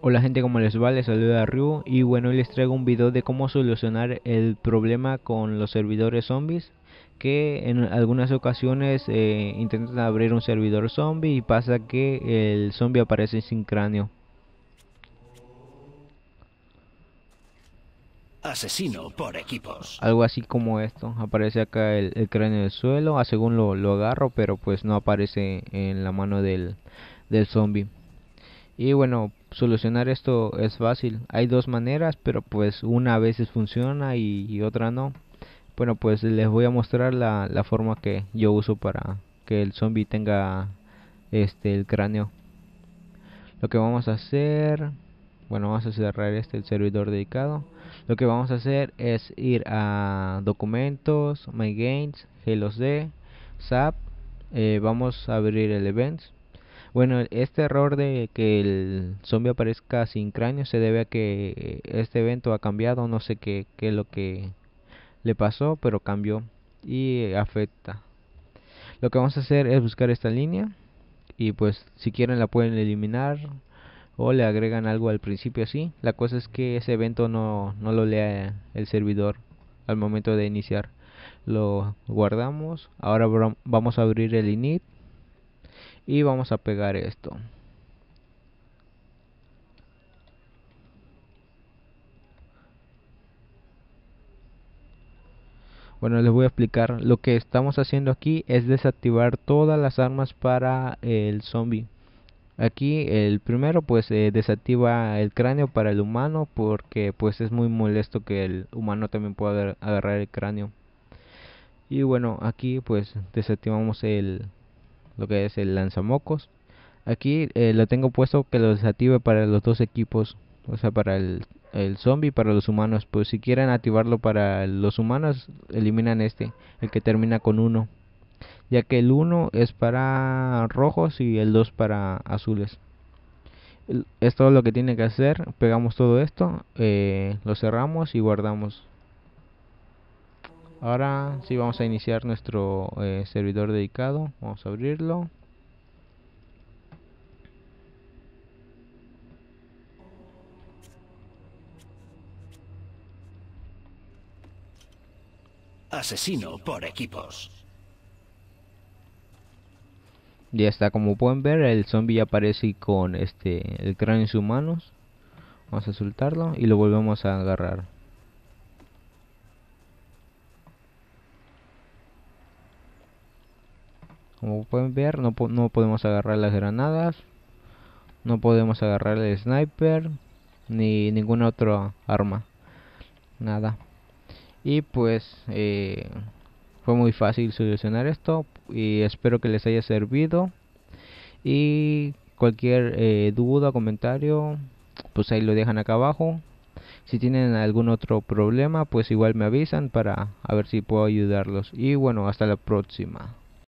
Hola gente, ¿cómo les va? Les saluda Ryu y bueno, hoy les traigo un video de cómo solucionar el problema con los servidores zombies que en algunas ocasiones eh, intentan abrir un servidor zombie y pasa que el zombie aparece sin cráneo. Asesino por equipos. Algo así como esto. Aparece acá el, cráneo del suelo. A ah, según lo, lo, agarro, pero pues no aparece en la mano del, del zombie. Y bueno, solucionar esto es fácil. Hay dos maneras, pero pues una a veces funciona y, otra no. Bueno, pues les voy a mostrar la, la forma que yo uso para que el zombie tenga este el cráneo. Lo que vamos a hacer bueno vamos a cerrar este el servidor dedicado lo que vamos a hacer es ir a documentos my games helos sap eh, vamos a abrir el events bueno este error de que el zombie aparezca sin cráneo se debe a que este evento ha cambiado no sé qué, qué es lo que le pasó pero cambió y afecta lo que vamos a hacer es buscar esta línea y pues si quieren la pueden eliminar o le agregan algo al principio así. La cosa es que ese evento no, lo lea el servidor al momento de iniciar. Lo guardamos. Ahora vamos a abrir el init y vamos a pegar esto. Bueno, les voy a explicar. Lo que estamos haciendo aquí es desactivar todas las armas para el zombie. Aquí el primero pues eh, desactiva el cráneo para el humano porque pues es muy molesto que el humano también pueda agarrar el cráneo. Y bueno, aquí pues desactivamos el lo que es el lanzamocos. Aquí eh, lo tengo puesto que lo desactive para los dos equipos, o sea, para el, el zombie y para los humanos. Pues si quieren activarlo para los humanos, eliminan este, el que termina con uno ya que el 1 es para rojos y el 2 para azules. Es todo lo que tiene que hacer, pegamos todo esto, eh, lo cerramos y guardamos. Ahora sí vamos a iniciar nuestro eh, servidor dedicado, vamos a abrirlo. Asesino por equipos ya está como pueden ver el zombie aparece con este el cráneo en sus manos vamos a soltarlo y lo volvemos a agarrar como pueden ver no, no podemos agarrar las granadas no podemos agarrar el sniper ni ninguna otra arma nada y pues eh, fue muy fácil solucionar esto y espero que les haya servido. Y cualquier duda eh, duda, comentario, pues ahí lo dejan acá abajo. Si tienen algún otro problema, pues igual me avisan para a ver si puedo ayudarlos. Y bueno, hasta la próxima.